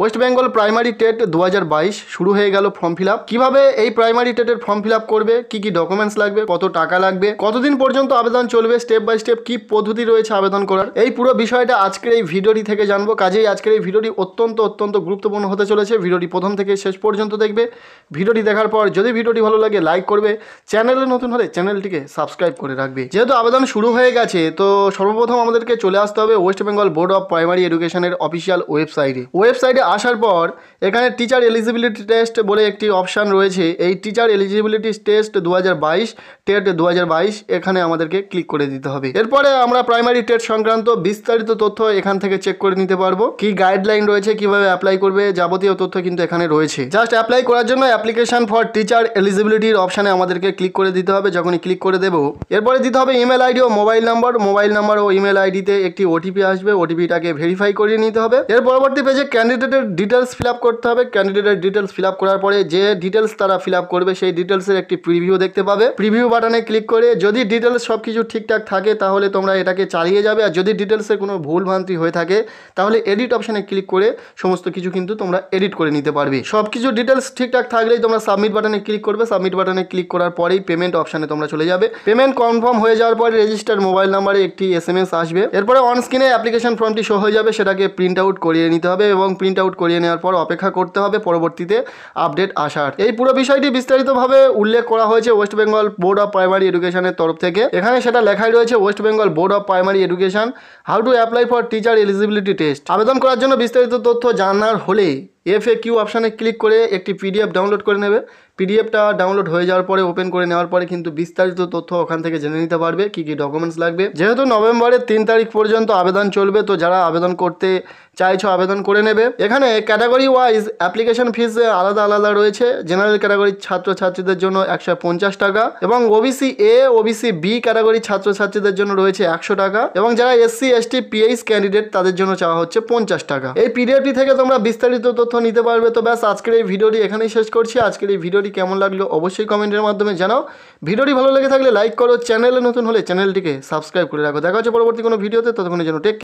West Bengal primary TET দু শুরু হয়ে গেল ফর্ম ফিল কিভাবে এই প্রাইমারি টেটের ফর্ম ফিল করবে কি কি ডকুমেন্টস লাগবে কত টাকা লাগবে কতদিন পর্যন্ত আবেদন চলবে স্টেপ বাই স্টেপ কি পদ্ধতি রয়েছে আবেদন করার এই পুরো বিষয়টা আজকের এই ভিডিওটি থেকে জানবো কাজেই আজকের এই ভিডিওটি অত্যন্ত অত্যন্ত গুরুত্বপূর্ণ হতে চলেছে ভিডিওটি প্রথম থেকে শেষ পর্যন্ত দেখবে ভিডিওটি দেখার পর যদি ভিডিওটি ভালো লাগে লাইক করবে চ্যানেলে নতুন হলে চ্যানেলটিকে সাবস্ক্রাইব করে রাখবে যেহেতু আবেদন শুরু হয়ে গেছে তো সর্বপ্রথম আমাদেরকে চলে আসতে হবে West Bengal board of primary এডুকেশনের অফিসিয়াল ওয়েবসাইটে ওয়েবসাইটে আসার পর এখানে টিচার এলিজিবিলিটি টেস্ট বলে একটি অপশান রয়েছে এই টিচার এলিজিবিলিটি টেস্ট দু হাজার বাইশ টেট দু এখানে আমাদেরকে ক্লিক করে দিতে হবে এরপরে আমরা প্রাইমারি টেট সংক্রান্ত বিস্তারিত তথ্য এখান থেকে চেক করে নিতে পারবো কি গাইডলাইন রয়েছে কিভাবে অ্যাপ্লাই করবে যাবতীয় তথ্য কিন্তু এখানে রয়েছে জাস্ট অ্যাপ্লাই করার জন্য অ্যাপ্লিকেশন ফর টিচার এলিজিবিলিটির অপশানে আমাদেরকে ক্লিক করে দিতে হবে যখনই ক্লিক করে দেবো এরপরে দিতে হবে ইমেল আইডি ও মোবাইল নাম্বার মোবাইল নাম্বার ও ইমেল আইডিতে একটি ওটিপি আসবে ওটিপিটাকে ভেরিফাই করিয়ে নিতে হবে এর পরবর্তী পেজে ক্যান্ডিডেট ক্যান্ডিডেটের ডিটেলস ফিল করতে হবে ক্যান্ডিডেটের ডিটেলস ফিল করার পরে যে ডিটেলস তারা ফিল করবে সেই ডিটেলসের একটি প্রিভিউ দেখতে পাবে প্রিভিউ বাটনে ক্লিক করে যদি ডিটেলস সব কিছু ঠিকঠাক থাকে তাহলে তোমরা এটাকে চালিয়ে যাবে আর যদি ডিটেলসের কোনো ভুল ভ্রান্তি হয়ে থাকে তাহলে এডিট অপশানে ক্লিক করে সমস্ত কিছু কিন্তু তোমরা এডিট করে নিতে পারবে সব কিছু ডিটেলস ঠিকঠাক থাকলেই তোমরা সাবমিট বাটনে ক্লিক করবে সাবমিট বাটনে ক্লিক করার পরেই পেমেন্ট অপশানে তোমরা চলে যাবে পেমেন্ট কনফার্ম হয়ে যাওয়ার পরে রেজিস্টার মোবাইল নাম্বারে একটি এস আসবে এরপরে অন স্ক্রিনে অ্যাপ্লিকেশন ফর্মটি শো হয়ে যাবে সেটাকে প্রিন্ট আউট করিয়ে নিতে হবে এবং প্রিন্ট আউট আউট করিয়ে নেওয়ার পর অপেক্ষা করতে হবে পরবর্তীতে আপডেট আসার এই পুরো বিষয়টি বিস্তারিতভাবে উল্লেখ করা হয়েছে West Bengal board of primary এডুকেশনের তরফ থেকে এখানে সেটা লেখাই রয়েছে West Bengal board of primary education how to apply for teacher eligibility test আবেদন করার জন্য বিস্তারিত তথ্য জানার হলে এফএ কিউ অপশানে ক্লিক করে একটি পিডিএফ ডাউনলোড করে নেবে পিডিএফটা ডাউনলোড হয়ে যাওয়ার পরে ওপেন করে নেওয়ার পরে কিন্তু বিস্তারিত তথ্য ওখান থেকে জেনে নিতে পারবে কি কি ডকুমেন্টস লাগবে যেহেতু নভেম্বরের তিন তারিখ পর্যন্ত আবেদন চলবে তো যারা আবেদন করতে চাইছো আবেদন করে নেবে এখানে ক্যাটাগরি ওয়াইজ অ্যাপ্লিকেশন ফিস আলাদা আলাদা রয়েছে জেনারেল ক্যাটাগরির ছাত্রছাত্রীদের জন্য একশো পঞ্চাশ টাকা এবং ওবিসি এ ওবিসি বি ক্যাটাগরির ছাত্রছাত্রীদের জন্য রয়েছে একশো টাকা এবং যারা এসসি এসটি পিএইচ ক্যান্ডিডেট তাদের জন্য চাওয়া হচ্ছে পঞ্চাশ টাকা এই পিডিএফটি থেকে তোমরা বিস্তারিত তথ্য নিতে পারবে তো ব্যাস আজকের এই ভিডিওটি এখানেই শেষ করছি আজকের এই ভিডিওটি কেমন লাগলো অবশ্যই কমেন্টের মাধ্যমে জানাও ভিডিওটি ভালো লেগে থাকলে লাইক করো চ্যানেলে নতুন হলে চ্যানেলটিকে সাবস্ক্রাইব করে রাখো দেখা হচ্ছে পরবর্তী কোনো ভিডিওতে ততক্ষণের জন্য টেক